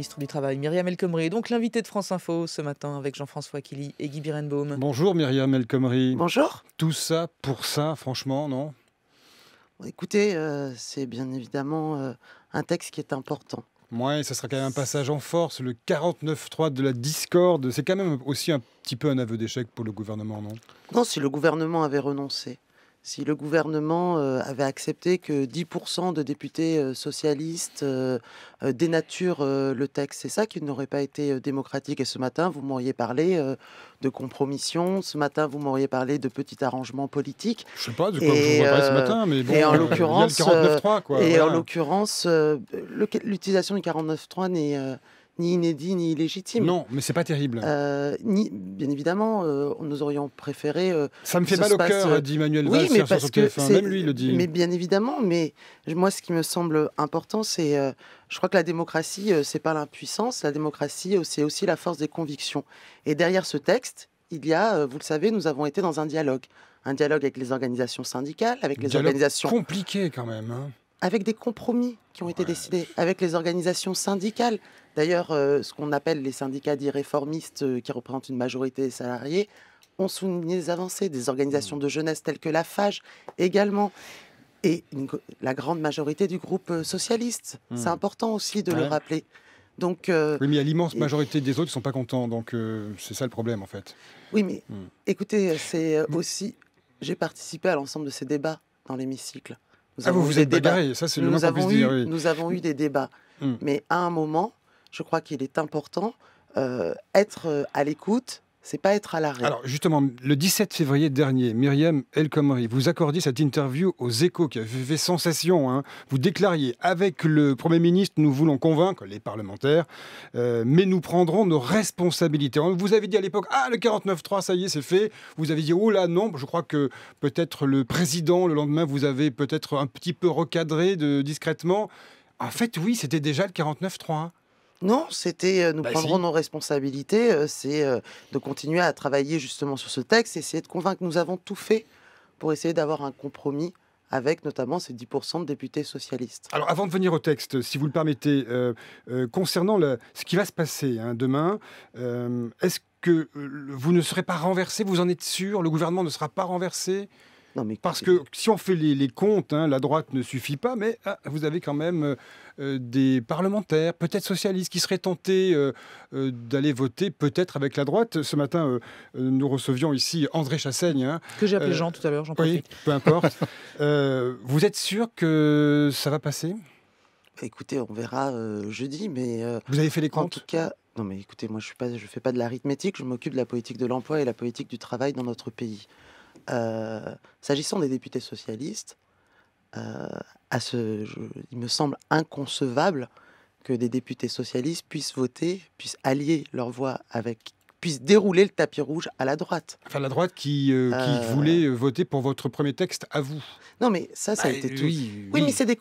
ministre du Travail, Myriam El Khomri. Donc l'invité de France Info ce matin avec Jean-François Killy et Guy Birenbaum. Bonjour Myriam El Khomri. Bonjour. Tout ça pour ça, franchement, non Écoutez, euh, c'est bien évidemment euh, un texte qui est important. Oui, ça sera quand même un passage en force, le 49-3 de la discorde. C'est quand même aussi un petit peu un aveu d'échec pour le gouvernement, non Non, si le gouvernement avait renoncé si le gouvernement euh, avait accepté que 10% de députés euh, socialistes euh, dénaturent le texte. C'est ça qui n'aurait pas été démocratique. Et ce matin, vous m'auriez parlé de compromissions. Ce matin, vous m'auriez parlé de petits arrangements politiques. Je sais pas du coup, et, je vous ce matin, mais bon, et en l'occurrence, Et en l'occurrence, l'utilisation du 49.3 n'est ni inédit ni légitime. Non, mais c'est pas terrible. Euh, ni, bien évidemment, euh, nous aurions préféré. Euh, ça me fait mal au cœur, dit Manuel Valls oui, mais parce Même lui le dit. Mais bien évidemment, mais moi, ce qui me semble important, c'est. je crois que la démocratie, c'est pas l'impuissance. La démocratie, c'est aussi la force des convictions. Et derrière ce texte, il y a, vous le savez, nous avons été dans un dialogue. Un dialogue avec les organisations syndicales, avec les organisations. compliqué quand même. Hein avec des compromis qui ont été décidés, avec les organisations syndicales. D'ailleurs, euh, ce qu'on appelle les syndicats dits réformistes, euh, qui représentent une majorité des salariés, ont souligné les avancées, des organisations hmm. de jeunesse telles que la FAGE également. Et la grande majorité du groupe euh, socialiste. Hmm. C'est important aussi de le rappeler. Donc, oui, mais il y a l'immense majorité des autres qui ne sont pas contents. Donc, c'est ça le problème, en fait. Oui, mais hmm. écoutez, c'est aussi. J'ai participé à l'ensemble de ces débats dans l'hémicycle. Ah, vous vous êtes ça c'est le Nous avons eu des débats. Hmm. Mais à un moment, je crois qu'il est important euh, être euh, à l'écoute, c'est pas être à l'arrêt. Alors justement, le 17 février dernier, Myriam El Khomri, vous accordiez cette interview aux échos qui avait fait sensation. Hein. Vous déclariez avec le Premier ministre, nous voulons convaincre les parlementaires, euh, mais nous prendrons nos responsabilités. Vous avez dit à l'époque, ah le 49-3, ça y est, c'est fait. Vous avez dit, oh là non, je crois que peut-être le président, le lendemain, vous avez peut-être un petit peu recadré de, discrètement. En fait, oui, c'était déjà le 49-3. Non, c'était euh, nous bah, prendrons nos responsabilités, euh, c'est euh, de continuer à travailler justement sur ce texte, essayer de convaincre. que Nous avons tout fait pour essayer d'avoir un compromis avec notamment ces 10% de députés socialistes. Alors avant de venir au texte, si vous le permettez, concernant ce qui va se passer hein, demain, est-ce que vous ne serez pas renversé Vous en êtes sûr Le gouvernement ne sera pas renversé mais... Parce que si on fait les, comptes, hein, la droite ne suffit pas, mais ah, vous avez quand même euh, euh, des parlementaires, peut-être socialistes, qui seraient tentés euh, d'aller voter peut-être avec la droite. Ce matin, nous recevions ici André Chassaigne. Hein. que j'ai appelé Jean tout à l'heure, j'en oui, peu importe. vous êtes sûr que ça va passer bah, Écoutez, on verra jeudi, mais... vous avez fait les comptes En tout cas... Non mais écoutez, moi je ne fais pas de l'arithmétique, je m'occupe de la politique de l'emploi et la politique du travail dans notre pays. Euh, s'agissant des députés socialistes, euh, il me semble inconcevable que des députés socialistes puissent voter, puissent allier leur voix avec puissent dérouler le tapis rouge à la droite. Enfin, la droite qui, euh, voulait voter pour votre premier texte à vous. Non, mais ça, ça a ah, été tout. Oui, mais c'est des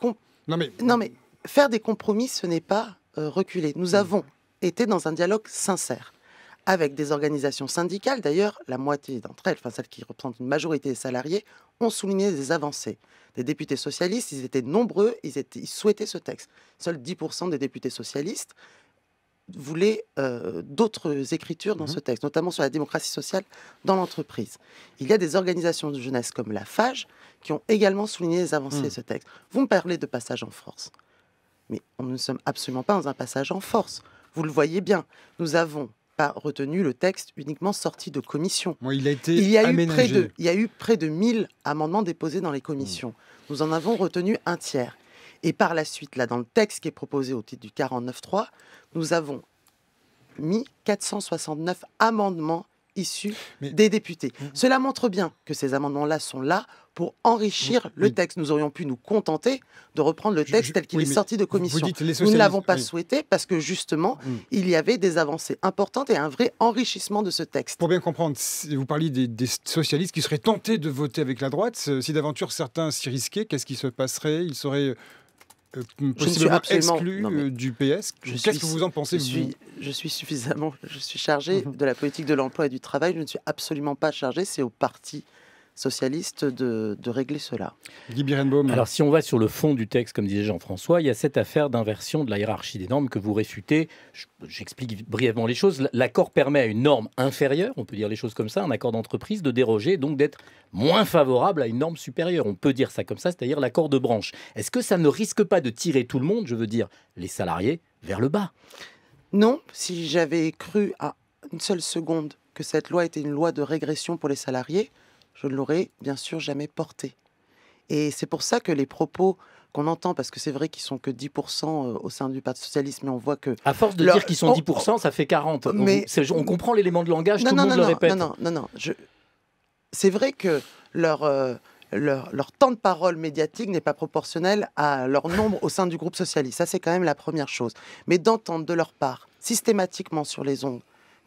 non, mais... non, mais faire des compromis, ce n'est pas reculer. Nous mm. avons été dans un dialogue sincère avec des organisations syndicales. D'ailleurs, la moitié d'entre elles, enfin celles qui représentent une majorité des salariés, ont souligné des avancées. Des députés socialistes, ils étaient nombreux, ils, étaient, souhaitaient ce texte. Seuls 10% des députés socialistes voulaient euh, d'autres écritures dans mmh ce texte, notamment sur la démocratie sociale dans l'entreprise. Il y a des organisations de jeunesse comme la FAGE qui ont également souligné les avancées mmh. de ce texte. Vous me parlez de passage en force, mais nous ne sommes absolument pas dans un passage en force. Vous le voyez bien, nous avons retenu le texte uniquement sorti de commission. il a été il y a Eu près de, il y a eu près de 1000 amendements déposés dans les commissions. Nous en avons retenu un tiers. Et par la suite, là, dans le texte qui est proposé au titre du 49.3, nous avons mis 469 amendements issus des députés. Mhm. Cela montre bien que ces amendements-là sont là pour enrichir le texte. Nous aurions pu nous contenter de reprendre le texte tel qu'il est sorti de commission. Nous ne l'avons pas souhaité parce que justement, mhm. il y avait des avancées importantes et un vrai enrichissement de ce texte. Pour bien comprendre, vous parliez des, socialistes qui seraient tentés de voter avec la droite. Euh, si d'aventure certains s'y risquaient, qu'est-ce qui se passerait Ils seraient euh, je possiblement exclu euh, du PS. Qu'est-ce que vous en pensez je suis, je suis suffisamment, je suis chargé mhm. de la politique de l'emploi et du travail. Je ne suis absolument pas chargé, c'est au parti socialiste de, régler cela. Guy Birenbaum. Alors si on va sur le fond du texte, comme disait Jean-François, il y a cette affaire d'inversion de la hiérarchie des normes que vous réfutez. J'explique brièvement les choses. L'accord permet à une norme inférieure, on peut dire les choses comme ça, un accord d'entreprise, de déroger, donc d'être moins favorable à une norme supérieure. On peut dire ça comme ça, c'est-à-dire l'accord de branche. Est-ce que ça ne risque pas de tirer tout le monde, je veux dire les salariés, vers le bas non, si j'avais cru à une seule seconde que cette loi était une loi de régression pour les salariés, je ne l'aurais bien sûr jamais porté. Et c'est pour ça que les propos qu'on entend, parce que c'est vrai qu'ils sont que 10% euh, au sein du Parti Socialiste, mais on voit que... À force de dire qu'ils sont 10%, ça fait 40. Mais... On, comprend l'élément de langage, non, tout non, le monde non, Non, non, non, C'est vrai que leur... Euh, leur, leur, temps de parole médiatique n'est pas proportionnel à leur nombre au sein du groupe socialiste. Ça, c'est quand même la première chose. Mais d'entendre de leur part, systématiquement sur les ondes,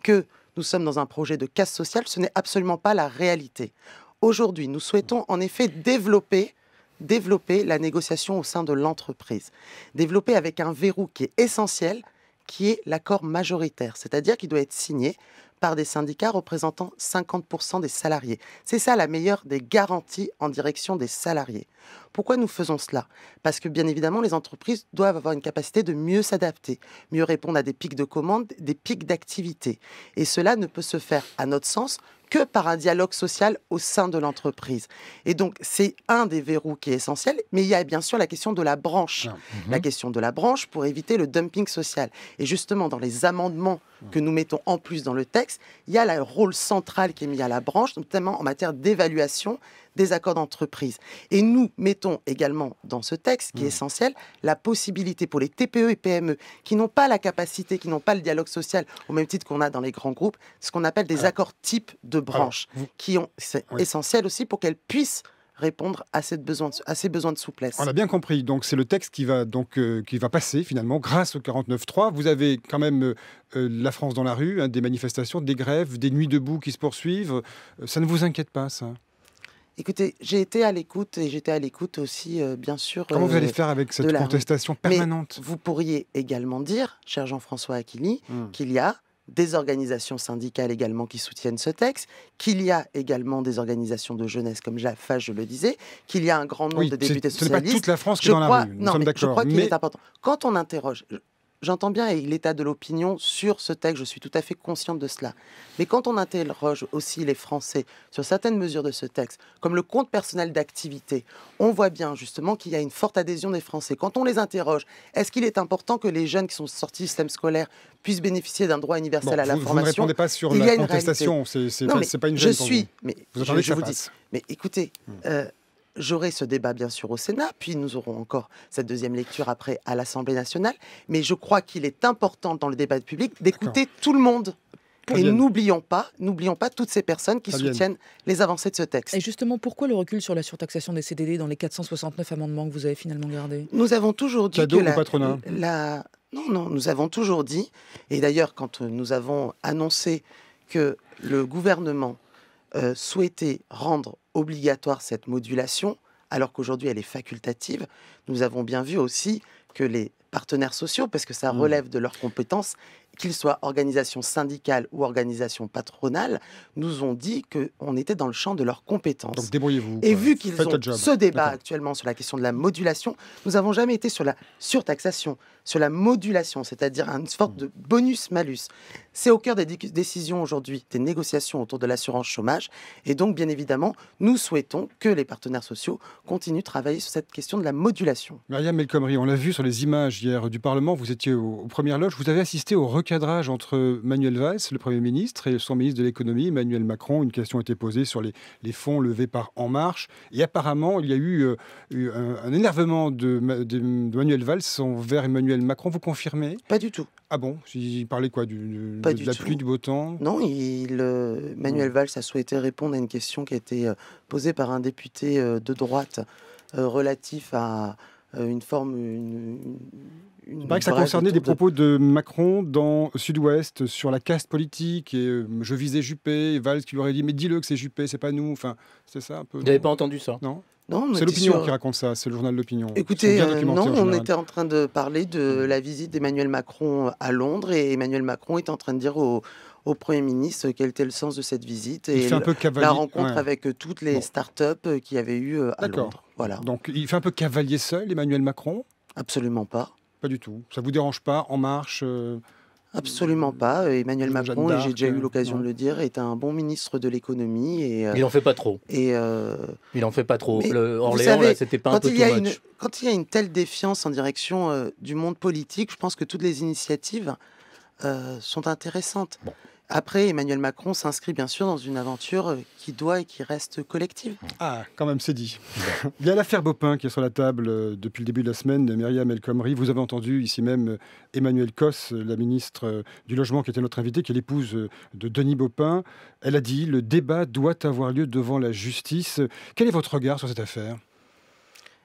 que nous sommes dans un projet de casse sociale, ce n'est absolument pas la réalité aujourd'hui. Nous souhaitons en effet développer développer la négociation au sein de l'entreprise. Développer avec un verrou qui est essentiel, qui est l'accord majoritaire, c'est-à-dire qui doit être signé par des syndicats représentant 50% des salariés. C'est ça la meilleure des garanties en direction des salariés. Pourquoi nous faisons cela Parce que bien évidemment, les entreprises doivent avoir une capacité de mieux s'adapter, mieux répondre à des pics de commandes, des pics d'activité. Et cela ne peut se faire, à notre sens, que par un dialogue social au sein de l'entreprise. Et donc, c'est un des verrous qui est essentiel, mais il y a bien sûr la question de la branche. Ah, mm-hmm. La question de la branche pour éviter le dumping social. Et justement, dans les amendements que nous mettons en plus dans le texte, il y a le rôle central qui est mis à la branche, notamment en matière d'évaluation des accords d'entreprise. Et nous mettons également dans ce texte, qui est mmh. essentiel, la possibilité pour les TPE et PME qui n'ont pas la capacité, qui n'ont pas le dialogue social, au même titre qu'on a dans les grands groupes, ce qu'on appelle des accords type de branche, qui sont c'est essentiel aussi pour qu'elles puissent répondre à, cette besoin à ces besoins de souplesse. On a bien compris. Donc c'est le texte qui va donc euh, qui va passer finalement grâce au 49.3. Vous avez quand même euh, euh, la France dans la rue, hein, des manifestations, des grèves, des nuits debout qui se poursuivent. ça ne vous inquiète pas ça Écoutez, j'ai été à l'écoute et j'étais à l'écoute aussi, bien sûr. Comment vous allez faire avec cette contestation permanente Vous pourriez également dire, cher Jean-François Aquili, hmm. qu'il y a des organisations syndicales également qui soutiennent ce texte, qu'il y a également des organisations de jeunesse comme JAFA, je le disais, qu'il y a un grand nombre de députés socialistes. Ce n'est pas toute la France qui est dans la rue, nous sommes d'accord. Je crois qu'il est important. Quand on interroge, j'entends bien l'état de l'opinion sur ce texte, je suis tout à fait consciente de cela. Mais quand on interroge aussi les Français sur certaines mesures de ce texte, comme le compte personnel d'activité, on voit bien justement qu'il y a une forte adhésion des Français. Quand on les interroge, est-ce qu'il est important que les jeunes qui sont sortis du système scolaire puissent bénéficier d'un droit universel à la vous, formation Vous ne répondez pas sur la contestation, c'est pas, pas une jeune Je suis, mais je, vous dis, mais écoutez, hmm. euh, j'aurai ce débat bien sûr au Sénat, puis nous aurons encore cette deuxième lecture après à l'Assemblée nationale, mais je crois qu'il est important dans le débat public d'écouter tout le monde. Et n'oublions pas, n'oublions pas toutes ces personnes qui soutiennent les avancées de ce texte. Et justement, pourquoi le recul sur la surtaxation des CDD dans les 469 amendements que vous avez finalement gardés Nous avons toujours dit Cadeau que patronat la... non, non, nous avons toujours dit, et d'ailleurs quand nous avons annoncé que le gouvernement euh, souhaiter rendre obligatoire cette modulation, alors qu'aujourd'hui elle est facultative. Nous avons bien vu aussi que les partenaires sociaux, parce que ça mmh. relève de leurs compétences, qu'ils soient organisations syndicales ou organisations patronales, nous ont dit qu'on était dans le champ de leurs compétences. débrouillez-vous. Et vu qu'ils ont ce débat actuellement sur la question de la modulation, nous n'avons jamais été sur la surtaxation, sur la modulation, c'est-à-dire une sorte de bonus-malus. C'est au cœur des décisions aujourd'hui, des négociations autour de l'assurance chômage. Et donc, bien évidemment, nous souhaitons que les partenaires sociaux continuent de travailler sur cette question de la modulation. Maria Melcomri, on l'a vu sur les images hier du Parlement, vous étiez aux premières loges, vous avez assisté au Cadrage entre Manuel Valls, le Premier ministre, et son ministre de l'économie, Emmanuel Macron. Une question a été posée sur les, fonds levés par En Marche. Et apparemment, il y a eu, euh, un, énervement de, de, Manuel Valls envers Emmanuel Macron. Vous confirmez Pas du tout. Ah bon Il parlait quoi du, de, la pluie, du beau temps Non, il, euh, Manuel Valls a souhaité répondre à une question qui a été euh, posée par un député de droite relatif à euh, une forme. Une, une, que ça concernait des propos de... Macron dans Sud-Ouest sur la caste politique et euh, je visais Juppé et Valls qui lui aurait dit mais dis-le que c'est Juppé, c'est pas nous. Enfin, c'est ça un peu. Vous n'avez pas entendu ça Non. C'est l'opinion qui raconte ça, c'est le journal L'Opinion. Écoutez, euh, non, on était en train de parler de mmh. la visite d'Emmanuel Macron euh, à Londres et Emmanuel Macron est en train de dire au, Premier ministre quel était le sens de cette visite et la rencontre avec euh, toutes les start-up qu'il y avait eu à Londres. Voilà. Donc il fait un peu cavalier seul, Emmanuel Macron Absolument pas. Pas du tout. Ça vous dérange pas En marche Absolument pas. Emmanuel Macron, j'ai déjà eu l'occasion de le dire, est un bon ministre de l'économie. Et, euh, il n'en fait pas trop. Euh, il n'en fait pas trop. Orléans, c'était pas un peu il Quand il y a une telle défiance en direction euh, du monde politique, je pense que toutes les initiatives sont intéressantes. Après, Emmanuel Macron s'inscrit bien sûr dans une aventure euh, qui doit et qui reste collective. Ah, quand même, c'est dit. Il y a l'affaire Bopin qui est sur la table euh, depuis le début de la semaine de Myriam El Vous avez entendu ici même euh, Emmanuel Cos, la ministre du Logement, qui était notre invitée, qui est l'épouse de Denis Bopin. Elle a dit le débat doit avoir lieu devant la justice. Quel est votre regard sur cette affaire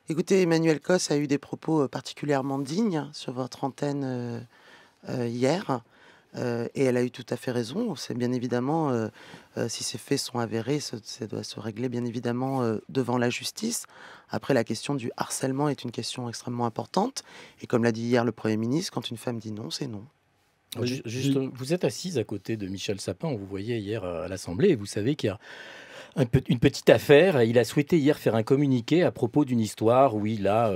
Écoutez, Emmanuel Cos a eu des propos particulièrement dignes sur votre antenne hier. Euh, et elle a eu tout à fait raison. C'est bien évidemment, euh, euh, si ces faits sont avérés, ça, doit se régler bien évidemment devant la justice. Après, la question du harcèlement est une question extrêmement importante. Et comme l'a dit hier le Premier ministre, quand une femme dit non, c'est non. Juste, vous êtes assise à côté de Michel Sapin, vous voyez hier à l'Assemblée, et vous savez qu'il y a une petite affaire. Il a souhaité hier faire un communiqué à propos d'une histoire où il a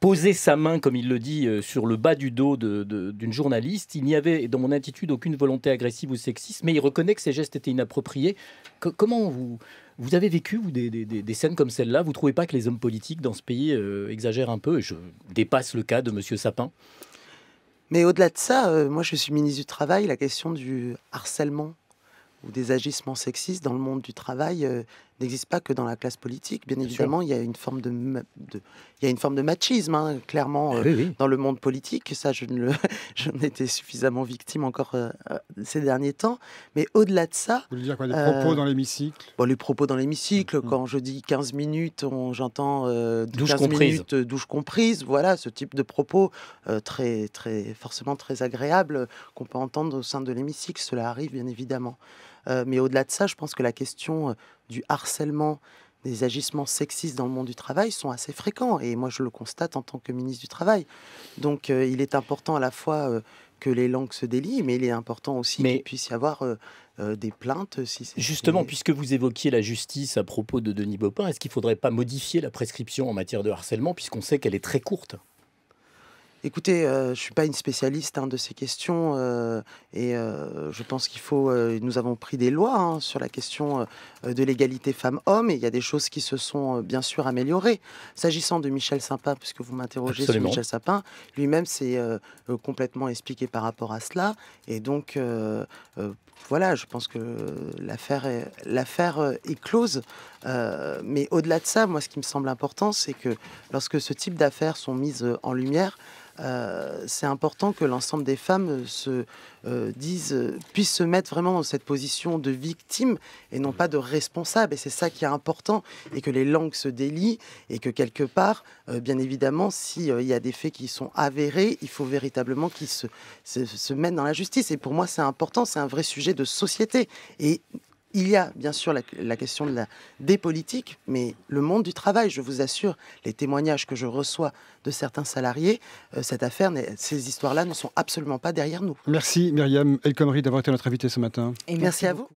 poser sa main, comme il le dit, euh, sur le bas du dos d'une journaliste. Il n'y avait dans mon attitude aucune volonté agressive ou sexiste, mais il reconnaît que ces gestes étaient inappropriés. comment vous, vous avez vécu des, scènes comme celle-là Vous trouvez pas que les hommes politiques dans ce pays euh, exagèrent un peu je dépasse le cas de M. Sapin. Mais au-delà de ça, euh, moi je suis ministre du Travail, la question du harcèlement ou des agissements sexistes dans le monde du travail, n'existe pas que dans la classe politique. Bien, évidemment, il y a une forme de, il y a une forme de machisme, hein, clairement, eh euh, dans le monde politique. Ça, je ne j'en suffisamment victime encore euh, euh, ces derniers temps. Mais au-delà de ça, vous voulez dire quoi Les propos dans l'hémicycle bon, Les propos dans l'hémicycle. Mm, mm. Quand je dis 15 minutes, j'entends Douche minutes, douche comprise. Voilà, ce type de propos très, très, forcément très agréable qu'on peut entendre au sein de l'hémicycle. Cela arrive, bien évidemment. Euh, mais au-delà de ça, je pense que la question euh, du harcèlement, des agissements sexistes dans le monde du travail sont assez fréquents. Et moi, je le constate en tant que ministre du Travail. Donc, euh, il est important à la fois que les langues se délient, mais il est important aussi qu'il puisse y avoir des plaintes. Justement, puisque vous évoquiez la justice à propos de Denis Baupin, est-ce qu'il ne faudrait pas modifier la prescription en matière de harcèlement, puisqu'on sait qu'elle est très courte Écoutez, euh, je ne suis pas une spécialiste hein, de ces questions euh, et euh, je pense qu'il faut. nous avons pris des lois hein, sur la question de l'égalité femmes-hommes et il y a des choses qui se sont bien sûr améliorées. S'agissant de Michel Sapin, puisque vous m'interrogez sur Michel Sapin, lui-même s'est complètement expliqué par rapport à cela et donc voilà, je pense que l'affaire est, l'affaire est close. mais au-delà de ça, moi, ce qui me semble important, c'est que lorsque ce type d'affaires sont mises en lumière, euh, c'est important que l'ensemble des femmes euh, se euh, disent, puissent se mettre vraiment dans cette position de victime et non pas de responsable. Et c'est ça qui est important, et que les langues se délient, et que quelque part, bien évidemment, s'il y a des faits qui sont avérés, il faut véritablement qu'ils se, se, se, mènent dans la justice. Et pour moi, c'est important, c'est un vrai sujet de société. Et il y a bien sûr la, question des politiques, mais le monde du travail, je vous assure, les témoignages que je reçois de certains salariés, euh, cette affaire, ces histoires-là ne sont absolument pas derrière nous. Merci Myriam El Khomri d'avoir été notre invitée ce matin. Et merci à vous.